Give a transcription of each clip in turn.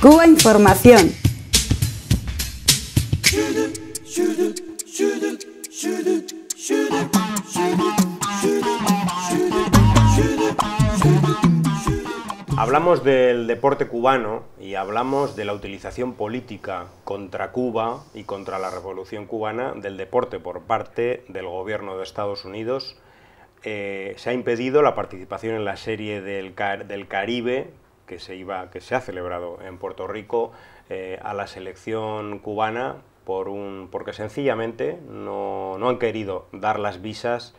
Cuba Información. Hablamos del deporte cubano y hablamos de la utilización política contra Cuba y contra la revolución cubana del deporte por parte del gobierno de Estados Unidos. Eh, se ha impedido la participación en la serie del Caribe que se, iba, que se ha celebrado en Puerto Rico eh, a la selección cubana por un, porque sencillamente no, no han querido dar las visas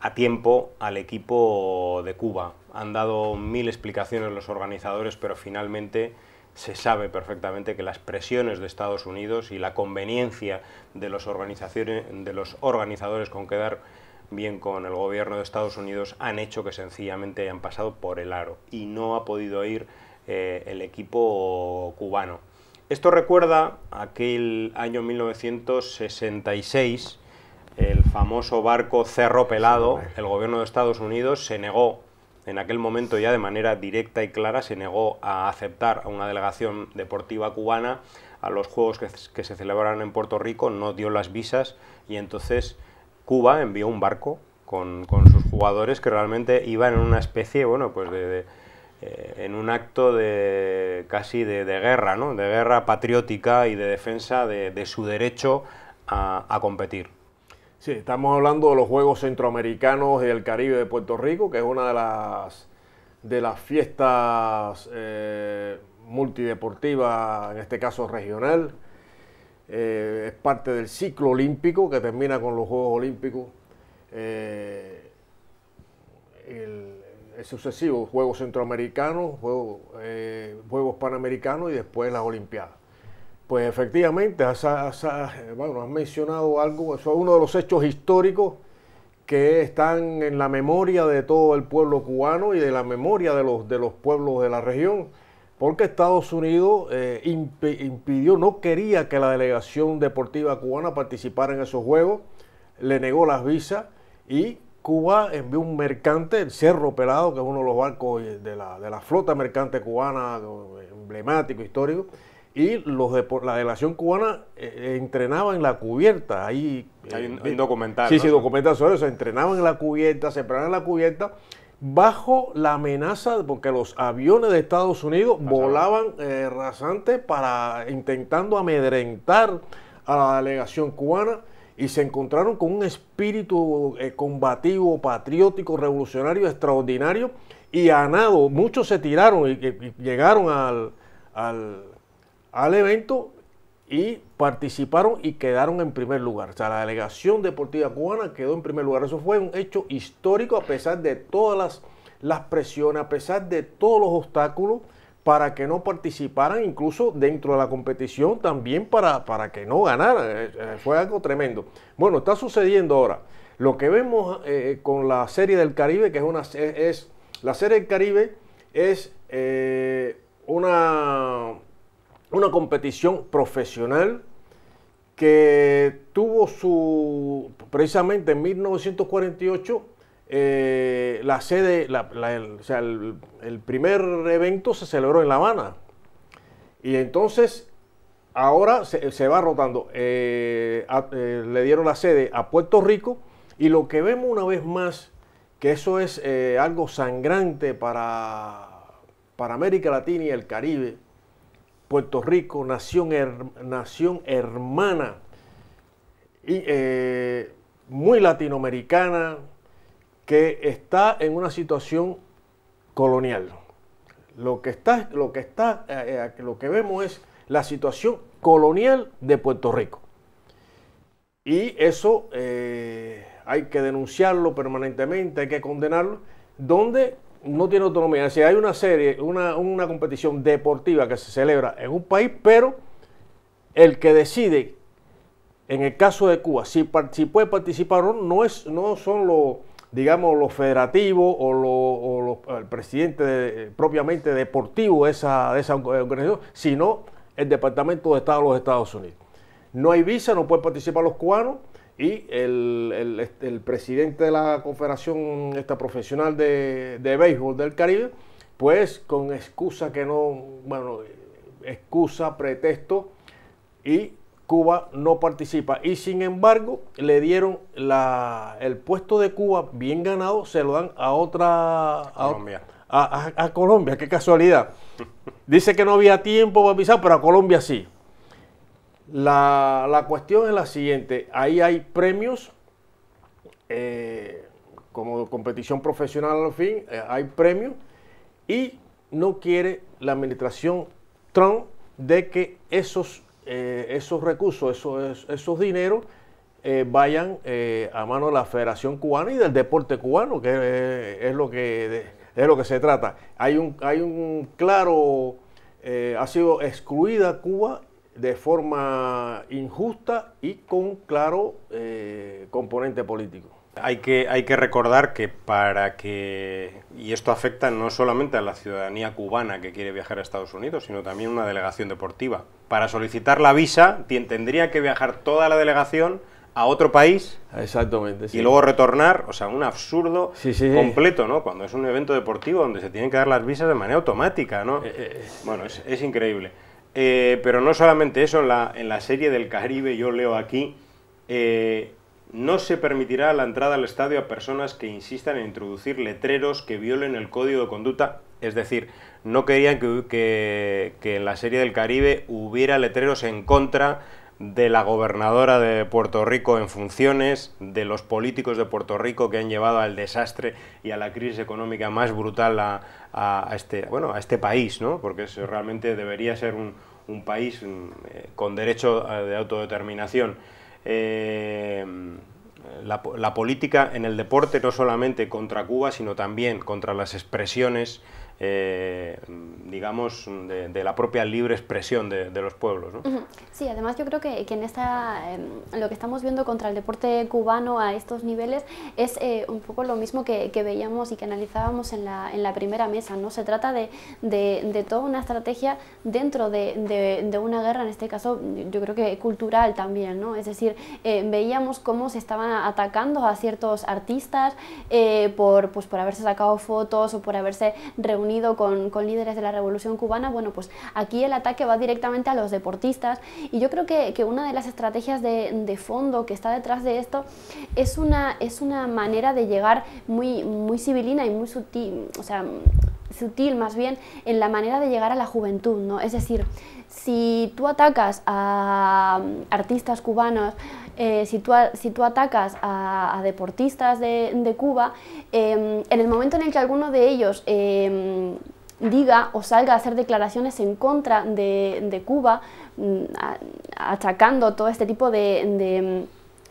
a tiempo al equipo de Cuba. Han dado mil explicaciones los organizadores, pero finalmente se sabe perfectamente que las presiones de Estados Unidos y la conveniencia de los, organizaciones, de los organizadores con quedar bien con el gobierno de Estados Unidos, han hecho que sencillamente hayan pasado por el aro y no ha podido ir eh, el equipo cubano. Esto recuerda aquel año 1966, el famoso barco Cerro Pelado, el gobierno de Estados Unidos se negó, en aquel momento ya de manera directa y clara, se negó a aceptar a una delegación deportiva cubana a los Juegos que, se celebraron en Puerto Rico, no dio las visas y entonces Cuba envió un barco con, sus jugadores que realmente iban en una especie, bueno, pues de, eh, en un acto de casi de, guerra, ¿no? De guerra patriótica y de defensa de, su derecho a, competir. Sí, estamos hablando de los Juegos Centroamericanos y del Caribe de Puerto Rico, que es una de las, de las fiestas eh, multideportivas, en este caso regional, eh, es parte del ciclo olímpico que termina con los Juegos Olímpicos, eh, el, sucesivo Juegos Centroamericanos, eh, Juegos, Panamericanos y después las Olimpiadas. Pues efectivamente, has, bueno, has mencionado algo, eso es uno de los hechos históricos que están en la memoria de todo el pueblo cubano y de la memoria de los pueblos de la región porque Estados Unidos eh, impidió, no quería que la delegación deportiva cubana participara en esos juegos, le negó las visas y Cuba envió un mercante, el Cerro Pelado, que es uno de los barcos eh, de la, flota mercante cubana, eh, emblemático, histórico, y los la delegación cubana entrenaba en la cubierta. Ahí, Hay un, Sí, sí, documental sobre eso. Entrenaban en la cubierta, se preparaban en la cubierta bajo la amenaza, porque los aviones de Estados Unidos volaban eh, rasante para intentando amedrentar a la delegación cubana y se encontraron con un espíritu eh, combativo, patriótico, revolucionario extraordinario y a Muchos se tiraron y, y llegaron al, al, al evento y participaron y quedaron en primer lugar. O sea, la delegación deportiva cubana quedó en primer lugar. Eso fue un hecho histórico a pesar de todas las, presiones, a pesar de todos los obstáculos para que no participaran, incluso dentro de la competición también para, para que no ganaran. Eh, eh, fue algo tremendo. Bueno, está sucediendo ahora. Lo que vemos eh, con la Serie del Caribe, que es una... la Serie del Caribe es una una competición profesional que tuvo su, precisamente en 1948, eh, la sede, o sea, el, primer evento se celebró en La Habana. Y entonces, ahora se, va rotando. Eh, eh, le dieron la sede a Puerto Rico y lo que vemos una vez más, que eso es algo sangrante para, para América Latina y el Caribe, Puerto Rico, nación, hermana, y, eh, muy latinoamericana, que está en una situación colonial. Lo que, está, lo, que está, eh, eh, lo que vemos es la situación colonial de Puerto Rico. Y eso hay que denunciarlo permanentemente, hay que condenarlo, donde no tiene autonomía. Si hay una serie, una, competición deportiva que se celebra en un país, pero el que decide, en el caso de Cuba, si, puede participar o no, no, es, no son los, digamos, los federativos o, el presidente eh, propiamente deportivo esa, de esa organización, sino el Departamento de Estado de los Estados Unidos. No hay visa, no pueden participar los cubanos y este, el, presidente de la Confederación esta Profesional de, de, Béisbol del Caribe, pues con excusa que no, bueno, excusa, pretexto, y Cuba no participa. Y sin embargo, le dieron la, el puesto de Cuba bien ganado, se lo dan a otra... A Colombia. a Colombia, qué casualidad. Dice que no había tiempo para pisar, pero a Colombia sí. La, cuestión es la siguiente, ahí hay premios, eh, como competición profesional al fin, eh, hay premios, y no quiere la administración Trump de que esos, eh, esos recursos, esos, esos dineros, vayan a mano de la Federación Cubana y del deporte cubano, que es, lo que de, lo que se trata. Hay un, hay un claro, ha sido excluida Cuba de forma injusta y con claro eh, componente político. Hay que, hay que recordar que para que, y esto afecta no solamente a la ciudadanía cubana que quiere viajar a Estados Unidos, sino también a una delegación deportiva. Para solicitar la visa tendría que viajar toda la delegación a otro país Exactamente, y luego retornar, o sea, un absurdo completo, ¿no? Cuando es un evento deportivo donde se tienen que dar las visas de manera automática, ¿no? Eh, eh, bueno, es increíble. Eh, pero no solamente eso, en la, serie del Caribe, yo leo aquí, eh, no se permitirá la entrada al estadio a personas que insistan en introducir letreros que violen el código de conducta. Es decir, no querían que en la serie del Caribe hubiera letreros en contra de la gobernadora de Puerto Rico en funciones, de los políticos de Puerto Rico que han llevado al desastre y a la crisis económica más brutal a, este, este, país, ¿no? porque realmente debería ser un, país mm, eh, con derecho eh, de autodeterminación. Eh, la política en el deporte no solamente contra Cuba, sino también contra las expresiones eh, digamos, de, la propia libre expresión de, los pueblos. ¿no? Sí, además yo creo que, em, lo que estamos viendo contra el deporte cubano a estos niveles es eh, un poco lo mismo que, veíamos y que analizábamos en la, en la primera mesa. ¿no? Se trata de, de toda una estrategia dentro de, una guerra, en este caso yo creo que cultural también. ¿no? Es decir, eh, veíamos cómo se estaban atacando a ciertos artistas por, pues, por haberse sacado fotos o por haberse reunido con, líderes de la Revolución Cubana, bueno, pues aquí el ataque va directamente a los deportistas y yo creo que, una de las estrategias de, fondo que está detrás de esto es una, es una manera de llegar muy, muy civilina y muy sutil, o sea, sutil más bien en la manera de llegar a la juventud, ¿no? Es decir, si tú atacas a mm, artistas cubanos, eh, si, tú, atacas a, deportistas de, Cuba, em, en el momento en el que alguno de ellos em, diga o salga a hacer declaraciones en contra de, Cuba, mm, atacando todo este tipo de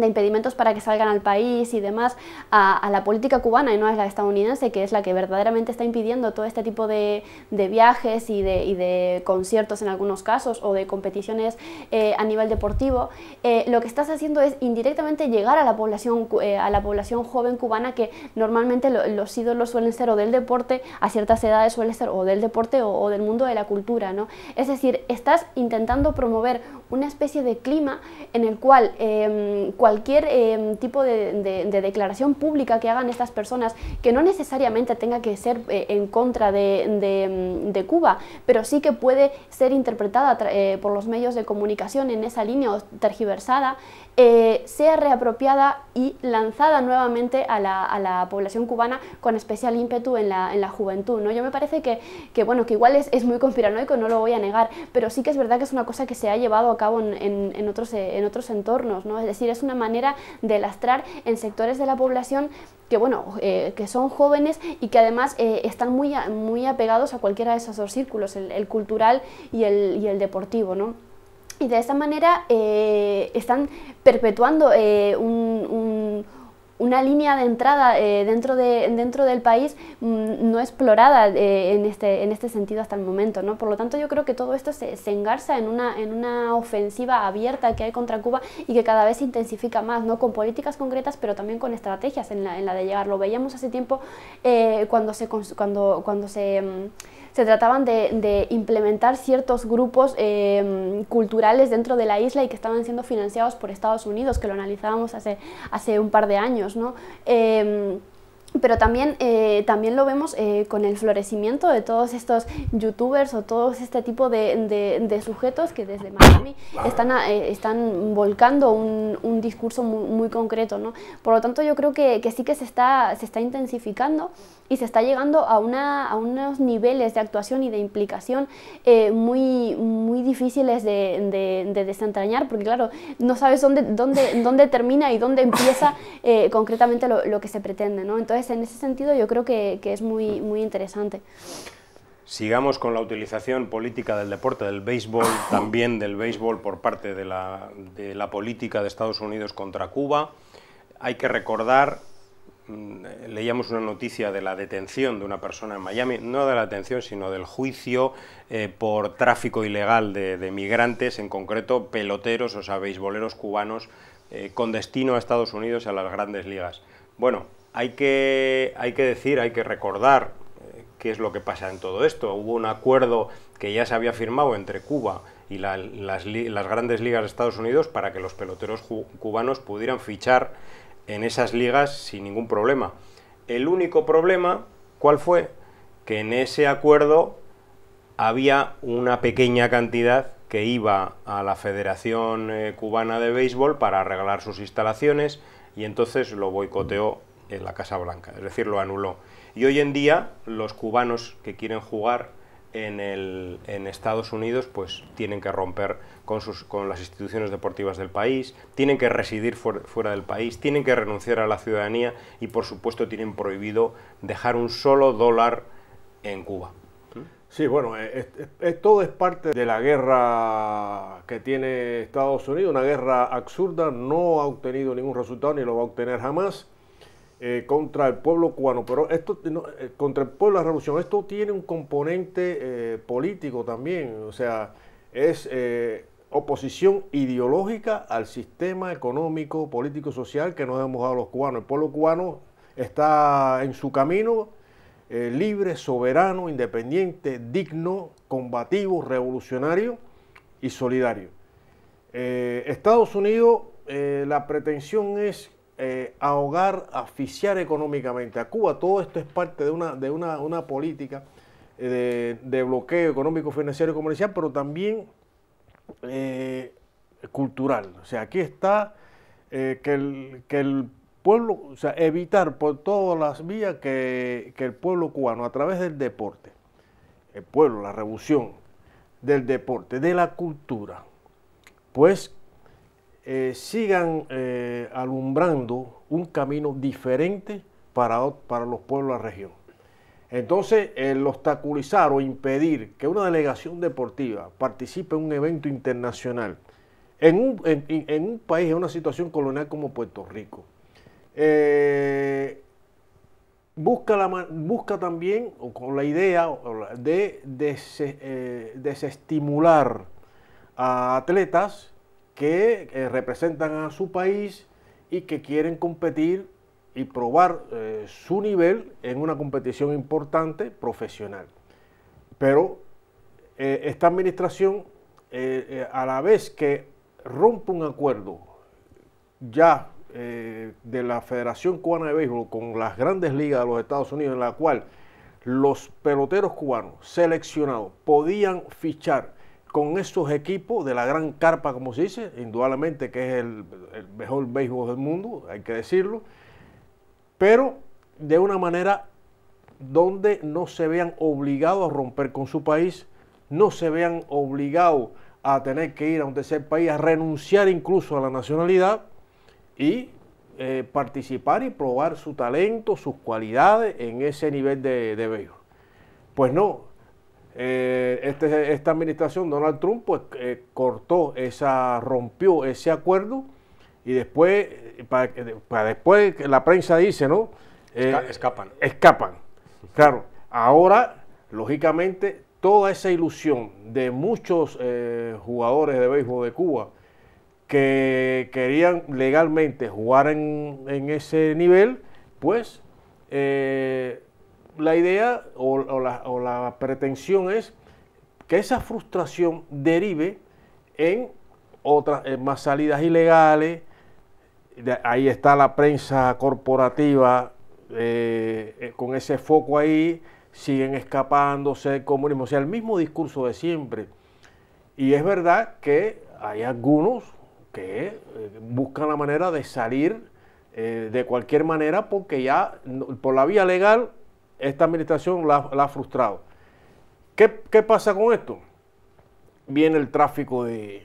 de impedimentos para que salgan al país y demás a, la política cubana y no a la estadounidense, que es la que verdaderamente está impidiendo todo este tipo de, viajes y de, conciertos en algunos casos o de competiciones eh, a nivel deportivo, eh, lo que estás haciendo es indirectamente llegar a la población, eh, a la población joven cubana que normalmente los ídolos suelen ser o del deporte, a ciertas edades suelen ser o del deporte o, del mundo de la cultura. ¿no? Es decir, estás intentando promover una especie de clima en el cual em, cualquier eh, tipo de, declaración pública que hagan estas personas, que no necesariamente tenga que ser eh, en contra de, Cuba, pero sí que puede ser interpretada eh, por los medios de comunicación en esa línea tergiversada, sea reapropiada y lanzada nuevamente a la, a la, población cubana con especial ímpetu en la, en la juventud. ¿no? Yo me parece que, que bueno, que igual es, es, muy conspiranoico, no lo voy a negar, pero sí que es verdad que es una cosa que se ha llevado a cabo en, en, otros, en otros entornos, ¿no? es decir, es manera de lastrar en sectores de la población que bueno, eh, que son jóvenes y que además eh, están muy, muy apegados a cualquiera de esos dos círculos, el, cultural y el, y el deportivo, ¿no? Y de esta manera eh, están perpetuando un, una línea de entrada eh, dentro, de, dentro del país mm, no explorada eh, en, este, en este sentido hasta el momento. ¿no? Por lo tanto, yo creo que todo esto se, engarza en una, en una ofensiva abierta que hay contra Cuba y que cada vez se intensifica más, ¿no? con políticas concretas, pero también con estrategias en la, de llegar. Lo veíamos hace tiempo eh, cuando se... Cuando, cuando se mm, se trataban de, implementar ciertos grupos eh, culturales dentro de la isla y que estaban siendo financiados por Estados Unidos, que lo analizábamos hace, hace un par de años. ¿no? Em, pero también, eh, también lo vemos eh, con el florecimiento de todos estos youtubers o todos este tipo de, sujetos que desde Miami están, están volcando un, discurso muy, concreto. ¿no? Por lo tanto, yo creo que, que sí que se se está intensificando y se está llegando a, a unos niveles de actuación y de implicación eh, muy, muy difíciles de, desentrañar, porque claro, no sabes dónde, dónde, dónde termina y dónde empieza eh, concretamente lo, que se pretende. ¿no? Entonces, en ese sentido, yo creo que, es muy, muy interesante sigamos con la utilización política del deporte, del béisbol, también del béisbol por parte de la, de la, política de Estados Unidos contra Cuba. Hay que recordar Mm, leíamos una noticia de la detención de una persona en Miami, no de la detención, sino del juicio eh, por tráfico ilegal de, migrantes, en concreto peloteros, o sea, beisboleros cubanos, eh, con destino a Estados Unidos y a las grandes ligas. Bueno, hay que, decir, hay que recordar eh, qué es lo que pasa en todo esto. Hubo un acuerdo que ya se había firmado entre Cuba y las grandes ligas de Estados Unidos para que los peloteros cubanos pudieran fichar en esas ligas sin ningún problema. El único problema, ¿cuál fue? Que en ese acuerdo había una pequeña cantidad que iba a la Federación eh, Cubana de Béisbol para arreglar sus instalaciones y entonces lo boicoteó en la Casa Blanca, es decir, lo anuló. Y hoy en día los cubanos que quieren jugar en, el, en, Estados Unidos pues tienen que romper con, sus, con las instituciones deportivas del país, tienen que residir fuera del país, tienen que renunciar a la ciudadanía y por supuesto tienen prohibido dejar un solo dólar en Cuba. Sí, bueno, eh, es, todo es parte de la guerra que tiene Estados Unidos, una guerra absurda, no ha obtenido ningún resultado ni lo va a obtener jamás. Eh, contra el pueblo cubano, pero esto eh, contra el pueblo de la revolución, esto tiene un componente eh, político también, o sea, es oposición ideológica al sistema económico, político, social que nos hemos dado los cubanos. El pueblo cubano está en su camino libre, soberano, independiente, digno, combativo, revolucionario y solidario. Estados Unidos, la pretensión es eh, ahogar, asfixiar económicamente a Cuba. Todo esto es parte de una, de una, política eh, de, bloqueo económico, financiero y comercial, pero también eh, cultural. O sea, aquí está que, el, que el pueblo, o sea, evitar por todas las vías que, que el pueblo cubano, a través del deporte, el pueblo, la revolución, del deporte, de la cultura, pues eh, sigan eh, alumbrando un camino diferente para, para los pueblos de la región. Entonces, eh, el obstaculizar o impedir que una delegación deportiva participe en un evento internacional en un, país, en una situación colonial como Puerto Rico, busca, la, busca también con la idea de desestimular a atletas que eh, representan a su país y que quieren competir y probar eh, su nivel en una competición importante profesional. Pero eh, esta administración, a la vez que rompe un acuerdo ya de la Federación Cubana de Béisbol con las grandes ligas de los Estados Unidos, en la cual los peloteros cubanos seleccionados podían fichar con esos equipos de la gran carpa, como se dice, indudablemente que es el, mejor béisbol del mundo, hay que decirlo, pero de una manera donde no se vean obligados a romper con su país, no se vean obligados a tener que ir a un tercer país, a renunciar incluso a la nacionalidad y eh, participar y probar su talento, sus cualidades en ese nivel de, de béisbol. Pues no, eh, este, esta administración, Donald Trump, pues eh, cortó esa, rompió ese acuerdo y después, eh, para, para después la prensa dice, ¿no? escapan. Escapan. Claro, ahora, lógicamente, toda esa ilusión de muchos jugadores de béisbol de Cuba que querían legalmente jugar en, en ese nivel, pues la idea o, la, pretensión es que esa frustración derive en otras más salidas ilegales. ahí está la prensa corporativa eh, eh, con ese foco ahí, siguen escapándose del comunismo. O sea, el mismo discurso de siempre. Y es verdad que hay algunos que eh, buscan la manera de salir de cualquier manera porque ya por la vía legal esta administración la, ha frustrado. ¿Qué, pasa con esto? Viene el tráfico de,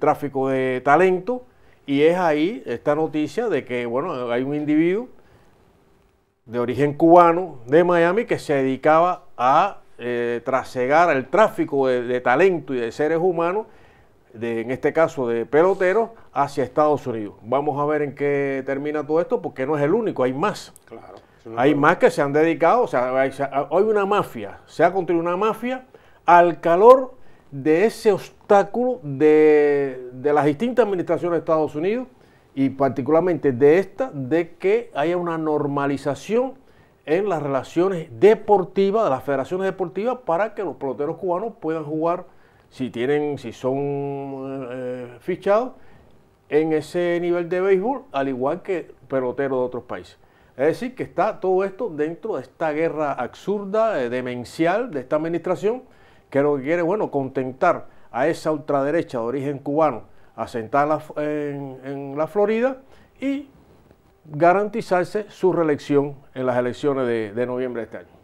tráfico de talento y es ahí esta noticia de que, bueno, hay un individuo de origen cubano de Miami que se dedicaba a eh, trasegar el tráfico de, talento y de seres humanos, en este caso de peloteros, hacia Estados Unidos. Vamos a ver en qué termina todo esto, porque no es el único, hay más. Claro. Hay más que se han dedicado, o sea, hay, una mafia, se ha construido una mafia al calor de ese obstáculo de, las distintas administraciones de Estados Unidos y particularmente de esta, de que haya una normalización en las relaciones deportivas, de las federaciones deportivas, para que los peloteros cubanos puedan jugar, si tienen, si son eh, fichados, en ese nivel de béisbol, al igual que peloteros de otros países. Es decir, que está todo esto dentro de esta guerra absurda, eh, demencial de esta administración, que lo que quiere, bueno, contentar a esa ultraderecha de origen cubano, asentarla en, en la Florida y garantizarse su reelección en las elecciones de noviembre de este año.